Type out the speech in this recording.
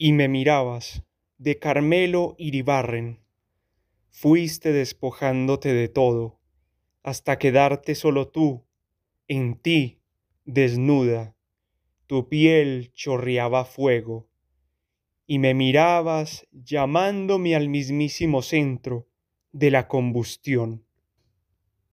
y me mirabas, de Carmelo Iribarren. Fuiste despojándote de todo, hasta quedarte solo tú, en ti, desnuda. Tu piel chorreaba fuego, y me mirabas llamándome al mismísimo centro de la combustión.